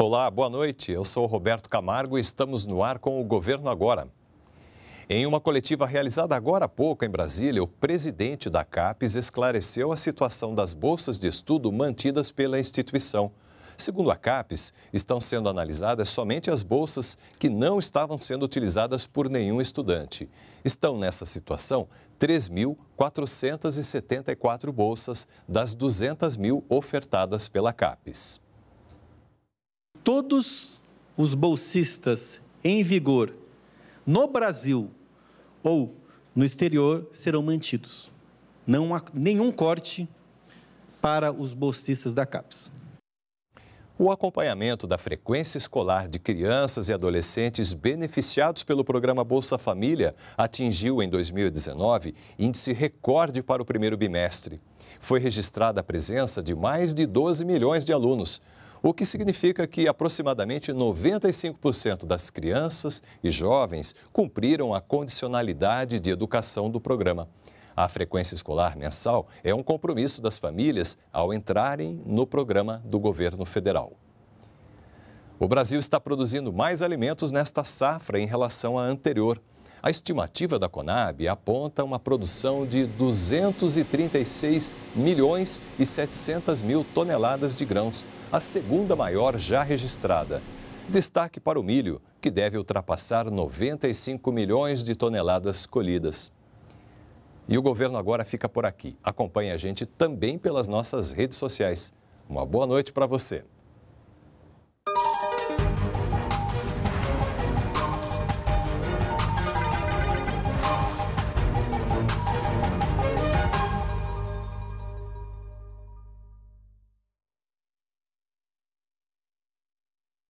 Olá, boa noite. Eu sou Roberto Camargo e estamos no ar com o Governo Agora. Em uma coletiva realizada agora há pouco em Brasília, o presidente da CAPES esclareceu a situação das bolsas de estudo mantidas pela instituição. Segundo a CAPES, estão sendo analisadas somente as bolsas que não estavam sendo utilizadas por nenhum estudante. Estão nessa situação 3.474 bolsas das 200 mil ofertadas pela CAPES todos os bolsistas em vigor no Brasil ou no exterior serão mantidos. Não há nenhum corte para os bolsistas da CAPES. O acompanhamento da frequência escolar de crianças e adolescentes beneficiados pelo programa Bolsa Família atingiu em 2019 índice recorde para o primeiro bimestre. Foi registrada a presença de mais de 12 milhões de alunos, o que significa que aproximadamente 95% das crianças e jovens cumpriram a condicionalidade de educação do programa. A frequência escolar mensal é um compromisso das famílias ao entrarem no programa do governo federal. O Brasil está produzindo mais alimentos nesta safra em relação à anterior. A estimativa da Conab aponta uma produção de 236 milhões e 700 mil toneladas de grãos, a segunda maior já registrada. Destaque para o milho, que deve ultrapassar 95 milhões de toneladas colhidas. E o governo agora fica por aqui. Acompanhe a gente também pelas nossas redes sociais. Uma boa noite para você.